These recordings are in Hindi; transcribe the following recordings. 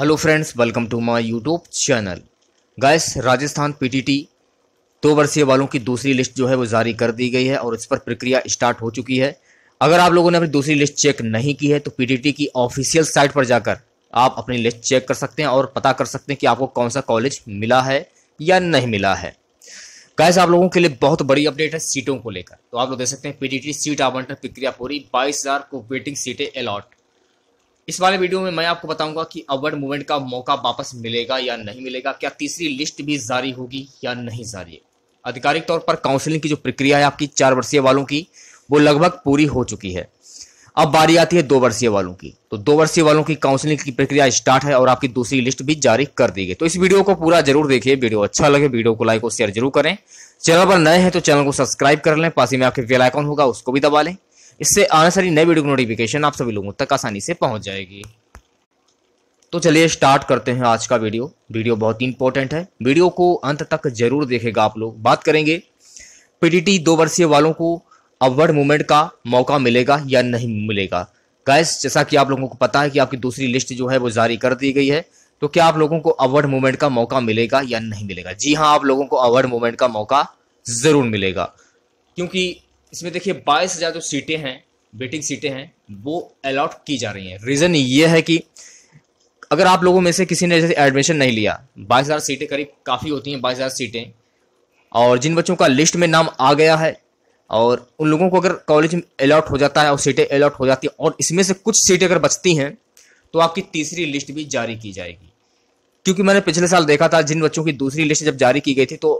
hello friends welcome to my YouTube channel guys Rajasthan PTT दो वर्षीय वालों की दूसरी लिस्ट जो है वो जारी कर दी गई है और इस पर प्रक्रिया स्टार्ट हो चुकी है अगर आप लोगों ने अपनी दूसरी लिस्ट चेक नहीं की है तो पीटीटी की ऑफिशियल साइट पर जाकर आप अपनी लिस्ट चेक कर सकते हैं और पता कर सकते हैं कि आपको कौन सा कॉलेज मिला है या नहीं मिला है गैस आप लोगों के लिए बहुत बड़ी अपडेट है सीटों को लेकर तो आप लोग देख सकते हैं पीटीटी सीट आवंटन प्रक्रिया पूरी बाईस को वेटिंग सीटें अलॉट इस वाले वीडियो में मैं आपको बताऊंगा कि अवर्ड मूवमेंट का मौका वापस मिलेगा या नहीं मिलेगा क्या तीसरी लिस्ट भी जारी होगी या नहीं जारी आधिकारिक तौर पर काउंसलिंग की जो प्रक्रिया है आपकी चार वर्षीय वालों की वो लगभग पूरी हो चुकी है अब बारी आती है दो वर्षीय वालों की तो दो वर्षीय वालों की काउंसलिंग की प्रक्रिया स्टार्ट है और आपकी दूसरी लिस्ट भी जारी कर दी गई तो इस वीडियो को पूरा जरूर देखिए वीडियो अच्छा लगे वीडियो को लाइक और शेयर जरूर करें चैनल पर नए हैं तो चैनल को सब्सक्राइब कर लें पास में आपके बेल आइकॉन होगा उसको भी दबा लें इससे आने सारी नई वीडियो की नोटिफिकेशन आप सभी लोगों तक आसानी से पहुंच जाएगी तो चलिए स्टार्ट करते हैं आज का वीडियो वीडियो बहुत ही इंपॉर्टेंट है वीडियो को अंत तक जरूर देखेगा आप लोग बात करेंगे पीडीटी दो वर्षीय वालों को अवर्ड मूवमेंट का मौका मिलेगा या नहीं मिलेगा गैस जैसा कि आप लोगों को पता है कि आपकी दूसरी लिस्ट जो है वो जारी कर दी गई है तो क्या आप लोगों को अवर्ड मूवमेंट का मौका मिलेगा या नहीं मिलेगा जी हाँ आप लोगों को अवर्ड मूवमेंट का मौका जरूर मिलेगा क्योंकि इसमें देखिए बाईस हज़ार जो सीटें हैं वेटिंग सीटें हैं वो अलॉट की जा रही हैं रीज़न ये है कि अगर आप लोगों में से किसी ने जैसे एडमिशन नहीं लिया बाईस हज़ार सीटें करीब काफ़ी होती हैं बाईस हज़ार सीटें और जिन बच्चों का लिस्ट में नाम आ गया है और उन लोगों को अगर कॉलेज में अलॉट हो जाता है और सीटें अलॉट हो जाती हैं और इसमें से कुछ सीटें अगर बचती हैं तो आपकी तीसरी लिस्ट भी जारी की जाएगी क्योंकि मैंने पिछले साल देखा था जिन बच्चों की दूसरी लिस्ट जब जारी की गई थी तो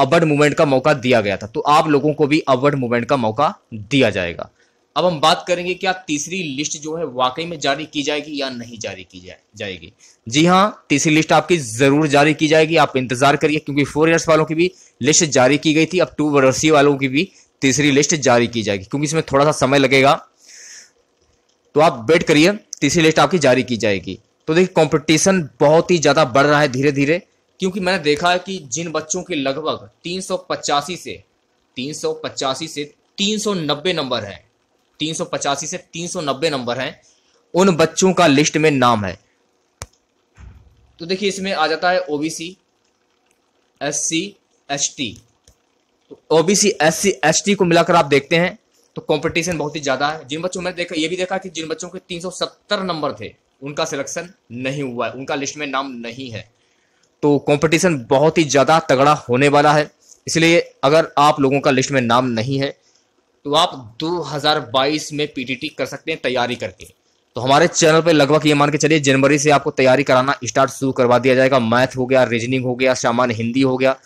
अवर्ड मूवमेंट का मौका दिया गया था तो आप लोगों को भी अवर्ड मूवमेंट का मौका दिया जाएगा अब हम बात करेंगे क्या तीसरी लिस्ट जो है वाकई में जारी की जाएगी या नहीं जारी की जाए जाएगी जी हाँ तीसरी लिस्ट आपकी जरूर जारी की जाएगी आप इंतजार करिए क्योंकि फोर ईयर्स वालों की भी लिस्ट जारी की गई थी अब टू वर्षीय वालों की भी तीसरी लिस्ट जारी की जाएगी क्योंकि इसमें थोड़ा सा समय लगेगा तो आप वेट करिए तीसरी लिस्ट आपकी जारी की जाएगी तो देखिए कॉम्पिटिशन बहुत ही ज्यादा बढ़ रहा है धीरे धीरे क्योंकि मैंने देखा है कि जिन बच्चों के लगभग तीन से तीन से तीन नंबर हैं तीन से तीन नंबर हैं उन बच्चों का लिस्ट में नाम है तो देखिए इसमें आ जाता है OBC S C S T OBC S C S T को मिलाकर आप देखते हैं तो कंपटीशन बहुत ही ज़्यादा है जिन बच्चों में देखा ये भी देखा कि जिन बच्चों के 370 नंबर थे उनका सिलेक्शन नहीं हुआ है उनका लिस्ट में नाम नहीं है तो कंपटीशन बहुत ही ज़्यादा तगड़ा होने वाला है इसलिए अगर आप लोगों का लिस्ट में नाम नहीं है तो आप 2022 में पीटीटी कर सकते हैं तैयारी करके तो हमारे चैनल पे लगभग ये मान के चलिए जनवरी से आपको तैयारी कराना स्टार्ट शुरू करवा दिया जाएगा मैथ हो गया रीजनिंग हो गया सामान्य हिंदी हो गया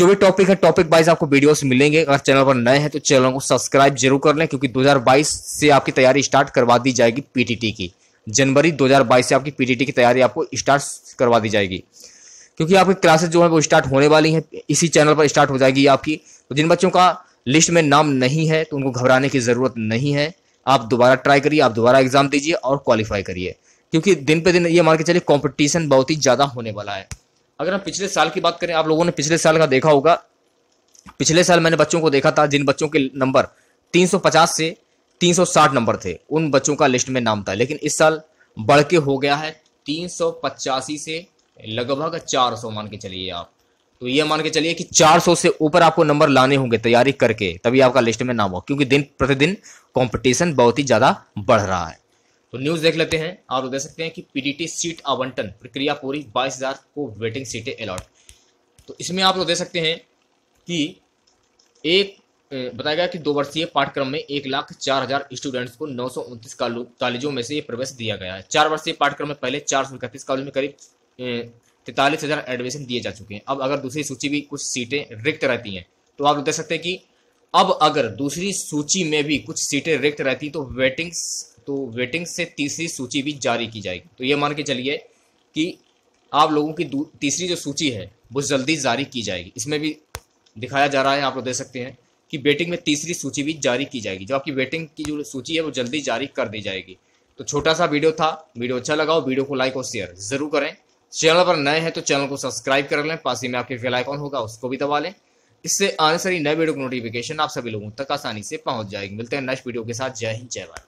जो भी टॉपिक है टॉपिक वाइज आपको वीडियोस मिलेंगे अगर चैनल पर नए हैं तो चैनल को सब्सक्राइब जरूर कर लें क्योंकि 2022 से आपकी तैयारी स्टार्ट करवा दी जाएगी पीटीटी की जनवरी 2022 से आपकी पीटीटी की तैयारी आपको स्टार्ट करवा दी जाएगी क्योंकि आपकी क्लासेस जो है वो स्टार्ट होने वाली हैं इसी चैनल पर स्टार्ट हो जाएगी आपकी तो जिन बच्चों का लिस्ट में नाम नहीं है तो उनको घबराने की ज़रूरत नहीं है आप दोबारा ट्राई करिए आप दोबारा एग्जाम दीजिए और क्वालिफाई करिए क्योंकि दिन पे दिन ये मान के चलिए कॉम्पिटिशन बहुत ही ज़्यादा होने वाला है अगर हम पिछले साल की बात करें आप लोगों ने पिछले साल का देखा होगा पिछले साल मैंने बच्चों को देखा था जिन बच्चों के नंबर 350 से 360 नंबर थे उन बच्चों का लिस्ट में नाम था लेकिन इस साल बढ़ के हो गया है तीन से लगभग 400 मान के चलिए आप तो ये मान के चलिए कि 400 से ऊपर आपको नंबर लाने होंगे तैयारी करके तभी आपका लिस्ट में नाम हो क्योंकि दिन प्रतिदिन कंपटीशन बहुत ही ज़्यादा बढ़ रहा है तो न्यूज़ देख लेते हैं आप देख सकते हैं कि पीडीटी सीट आवंटन प्रक्रिया पूरी 22000 को वेटिंग सीटें अलॉट तो इसमें आप लोग देख सकते हैं कि एक बताया गया कि दो वर्षीय पाठ्यक्रम में एक लाख चार हजार स्टूडेंट्स को नौ सौ उनतीस कॉलेजों में से ये प्रवेश दिया गया है चार वर्षीय पाठ्यक्रम में पहले चार सौ इकतीस कॉलेज में करीब तैतालीस हज़ार एडमिशन दिए जा चुके हैं अब अगर दूसरी सूची भी कुछ सीटें रिक्त रहती हैं तो आप देख सकते हैं कि अब अगर दूसरी सूची में भी कुछ सीटें रिक्त रहती तो वेटिंग तो वेटिंग से तीसरी सूची भी जारी की जाएगी तो ये मान के चलिए कि आप लोगों की तीसरी जो सूची है वो जल्दी जारी की जाएगी इसमें भी दिखाया जा रहा है आप लोग देख सकते हैं कि वेटिंग में तीसरी सूची भी जारी की जाएगी जो आपकी वेटिंग की जो सूची है वो जल्दी जारी कर दी जाएगी तो छोटा सा वीडियो था वीडियो अच्छा लगा हो वीडियो को लाइक और शेयर ज़रूर करें चैनल पर नए हैं तो चैनल को सब्सक्राइब कर लें पास ही में आपके बेल आइकॉन होगा उसको भी दबा लें इससे आने सारी नए वीडियो की नोटिफिकेशन आप सभी लोगों तक आसानी से पहुंच जाएगी मिलते हैं नेक्स्ट वीडियो के साथ जय हिंद जय भारत